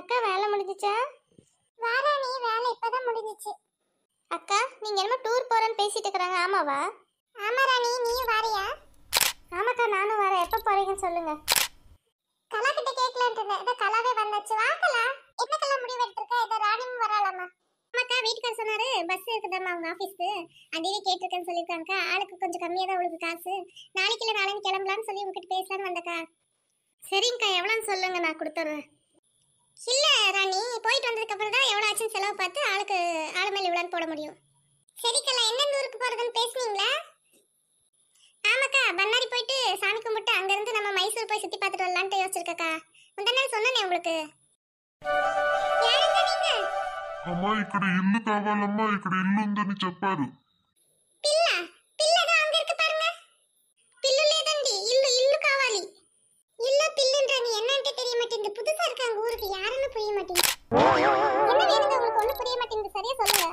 அக்கா வேலை முடிஞ்சிச்சா நீ வேலை இப்பதான் முடிஞ்சிச்சு அக்கா நீங்க என்னமோ டூர் போறேன்னு பேசிட்டு இருக்கிறாங்க ஆமாவா ஆமா ராணி நீயும் வரியா ஆமாக்கா நானும் வரேன் எப்ப போறீங்கன்னு சொல்லுங்க கலா கிட்ட கேட்கலான் இருந்தேன் கலாவே வந்தாச்சு வா கலா என்ன கலா முடிவு எடுத்திருக்க ஏதோ ராணியும் வராளாமா அம்மாக்கா வீட்டுக்கார சொன்னாரு பஸ் இருக்குதாம்மா அவங்க ஆஃபீஸ்க்கு அதையே கேட்டிருக்கேன்னு சொல்லியிருக்காங்கக்கா ஆளுக்கு கொஞ்சம் கம்மியாக தான் உங்களுக்கு காசு நாளைக்கு இல்லை நாளைக்கு கிளம்பலான்னு சொல்லி உங்ககிட்ட பேசலான்னு வந்தக்கா சரிங்கக்கா எவ்வளோன்னு சொல்லுங்க நான் கொடுத்துட்றேன் இல்ல ராணி போயிட்டு வந்ததுக்கு அப்புறம் தான் எவ்வளவு ஆச்சுன்னு செலவு பார்த்து ஆளுக்கு ஆளு மேல இவ்வளோன்னு போட முடியும் சரிக்கல்ல என்னென்ன ஊருக்கு போறதுன்னு பேசுனீங்களா ஆமாக்கா பண்ணாரி போயிட்டு சாமி கும்பிட்டு அங்கேருந்து நம்ம மைசூர் போய் சுத்தி பார்த்துட்டு வரலான்ட்டு யோசிச்சிருக்கக்கா முந்தா நாள் உங்களுக்கு அம்மா ఇక్కడ இன்னும் தாவாலம்மா ఇక్కడ இன்னும் தண்ணி చెప్పారు உங்களுக்கு யாருன்னு புரிய மாட்டேங்குது என்ன வேணுங்க உங்களுக்கு ஒன்றும் புரிய மாட்டேங்குது சரியா சொல்லுங்க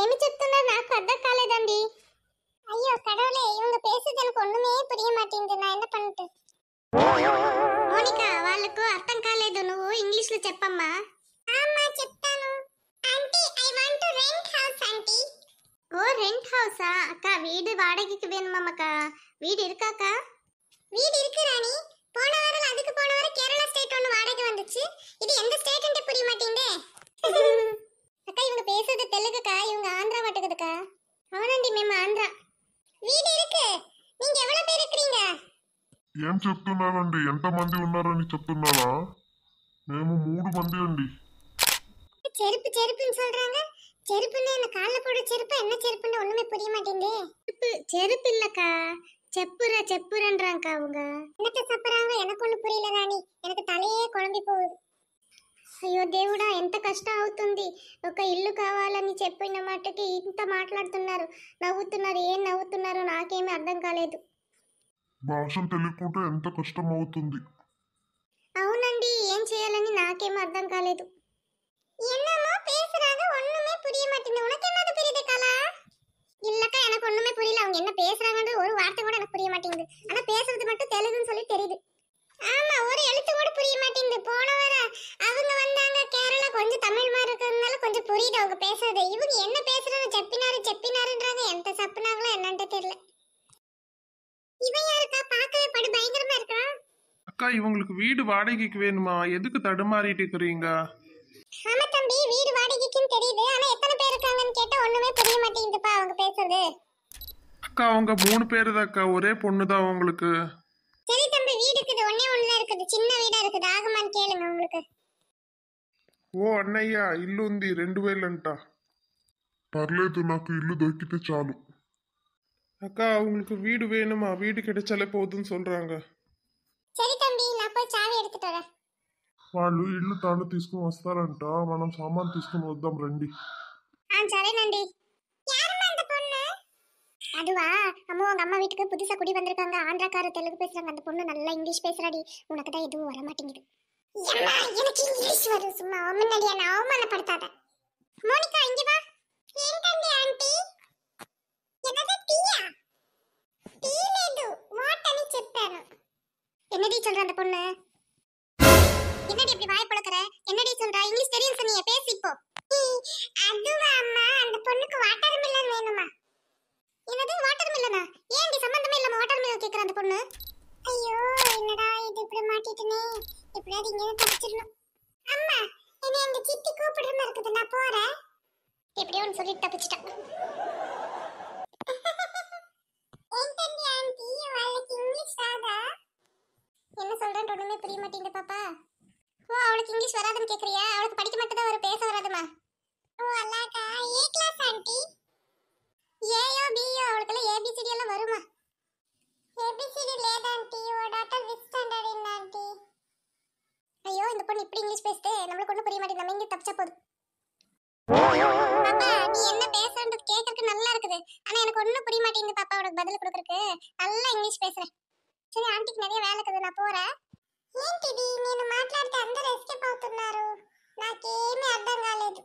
எமிச்சத்துனா நான் கத்த காலே தாண்டி ஐயோ கடவுளே இவங்க பேசுறது எனக்கு ஒண்ணுமே புரிய மாட்டேங்குது நான் என்ன பண்ணிட்டு మోనికా వాళ్ళకు అర్థం కాలేదు నువ్వు ఇంగ్లీష్ లో చెప్పమ్మా అమ్మా చెప్తాను aunty I want to rent house aunty oh rent హౌసా అక్క వీడు వాడగికి వేణుమమ్మక్క వీడు ఇరుకాక வீடு இருக்கு ராணி ఏం చెప్తున్నారండి ఎంత మంది ఉన్నారని చెప్తున్నారా మేము మూడు మంది అండి చెరుపు చెరుపు సోల్రాంగ చెరుపు నేను కాళ్ళ కూడా చెరుపు ఎన్న చెరుపు ఉండమే పురి మాటింది చెరుపు ఇల్లక చెప్పురా చెప్పురంట్రాంక అవుగ ఎనక చెప్పరాంగ ఎనకు పురిల కాని ఎనక తలయే కొలంబి పోదు అయ్యో దేవుడా ఎంత కష్టం అవుతుంది ఒక ఇల్లు కావాలని చెప్పిన మాటకి ఇంత మాట్లాడుతున్నారు నవ్వుతున్నారు ఏం నవ్వుతున్నారో నాకేమీ అర్థం కాలేదు భాషను తెలియకుండా ఎంత కష్టం అవుతుంది అవునండి ఏం చేయాలని నాకేం అర్థం కాలేదు என்னமோ பேசுறாங்க ஒண்ணுமே புரிய மாட்டேங்குது உனக்கு என்ன புரியுது கலா இல்லக்கா எனக்கு ஒண்ணுமே புரியல அவங்க என்ன பேசுறாங்கன்னு ஒரு வார்த்தை கூட எனக்கு புரிய மாட்டேங்குது ஆனா பேசுறது மட்டும் தெலுங்குன்னு சொல்லி தெரியுது ஆமா ஒரு எழுத்து கூட புரிய மாட்டேங்குது போன வர அவங்க வந்தாங்க கேரளா கொஞ்சம் தமிழ் மாதிரி இருக்கிறதுனால கொஞ்சம் புரியுது அவங்க பேசுறது இவங்க என்ன பேசுறாங்க செப்பினாரு செப்பினாருன்றாங்க எந்த சப்புனாங்களோ என்னன்ட்டு தெரியல அக்கா இவங்களுக்கு வீடு வாடகைக்கு வேணுமா எதுக்கு தடுமாறிட்டு இருக்கிறீங்க ஆமா தம்பி வீடு வாடகைக்குன்னு தெரியுது ஆனா எத்தனை பேர் இருக்காங்கன்னு கேட்டா ஒண்ணுமே தெரிய மாட்டேங்குதுப்பா அவங்க பேசுறது அக்கா அவங்க மூணு பேர் தான் அக்கா ஒரே பொண்ணு தான் உங்களுக்கு சரி தம்பி வீடு இருக்குது ஒண்ணே ஒண்ணு இருக்குது சின்ன வீடா இருக்குது ஆகுமான்னு கேளுங்க உங்களுக்கு ఓ అన్నయ్య ఇల్లు ఉంది రెండు వేలంట పర్లేదు నాకు ఇల్లు దొరికితే చాలు అక్క உங்களுக்கு வீடு வேணுமா வீடு கிடைச்சாலே போதும்னு சொல்றாங்க சரி தம்பி ఎత్తుతారా వాళ్ళు ఇల్లు తాళ్ళు తీసుకుని వస్తారంట మనం సామాన్ తీసుకుని వద్దాం రండి సరేనండి அதுவா அம்மா உங்க அம்மா வீட்டுக்கு புதுசா குடி வந்திருக்காங்க ஆந்திராக்கார தெலுங்கு பேசுறாங்க அந்த பொண்ணு நல்லா இங்கிலீஷ் பேசுறாடி உனக்கு தான் எதுவும் வர மாட்டேங்குது எனக்கு இங்கிலீஷ் வரும் சும்மா முன்னாடியே நான் அவமானப்படுத்தாத என்னடி இப்படி வாய் பழக்கற என்னடி சொல்ற இங்கிலீஷ் தெரியும் சொன்னியே பேசி போ அதுவா அம்மா அந்த பொண்ணுக்கு வாட்டர் மில்லன் வேணுமா என்னது வாட்டர் மில்லனா ஏன்டி சம்பந்தமே இல்லாம வாட்டர் மில்லன் கேக்குற அந்த பொண்ணு ஐயோ என்னடா இது இப்படி மாட்டிட்டனே எப்படியாவது இங்க இருந்து தப்பிச்சிடணும் அம்மா என்ன எங்க சித்தி கூப்பிடுற மாதிரி இருக்குது நான் போறேன் எப்படியோ ஒன்று சொல்லி தப்பிச்சிட்டேன் என்ன சொல்றேன்னு ஒண்ணுமே புரிய மாட்டேங்குது பாப்பா ஓ அவளுக்கு இங்கிலீஷ் வராதுன்னு கேக்குறியா அவளுக்கு படிக்க மட்டும்தான் ஒரு பேச வராதுமா ஓ அல்லாக்கா ஏ கிளாஸ் ஆண்டி ஏயோ பியோ அவளுக்கெல்லாம் ஏபிசிடி எல்லாம் வருமா ABCD late aunty oh daughter with standard in aunty ஐயோ இந்த பொண்ணு இப்படி இங்கிலீஷ் பேசுதே நம்மளுக்கு ஒன்றும் புரிய மாட்டேங்குது நம்ம இங்கே தப்பிச்சா போதும் பாப்பா நீ என்ன பேசுறது கேட்கறதுக்கு நல்லா இருக்குது ஆனா எனக்கு ஒன்றும் புரிய மாட்டேங்குது பாப்பா உனக்கு பதில் கொடுக்கறதுக்கு நல்லா இங்கிலீஷ் பேசுறேன் சரி ஆண்டிக்கு நிறைய வேலை இருக்குது நான் போறேன் ఏంటిది నేను మాట్లాడితే అందరూ ఎస్కేప్ అవుతున్నారు నాకేమీ అర్థం కాలేదు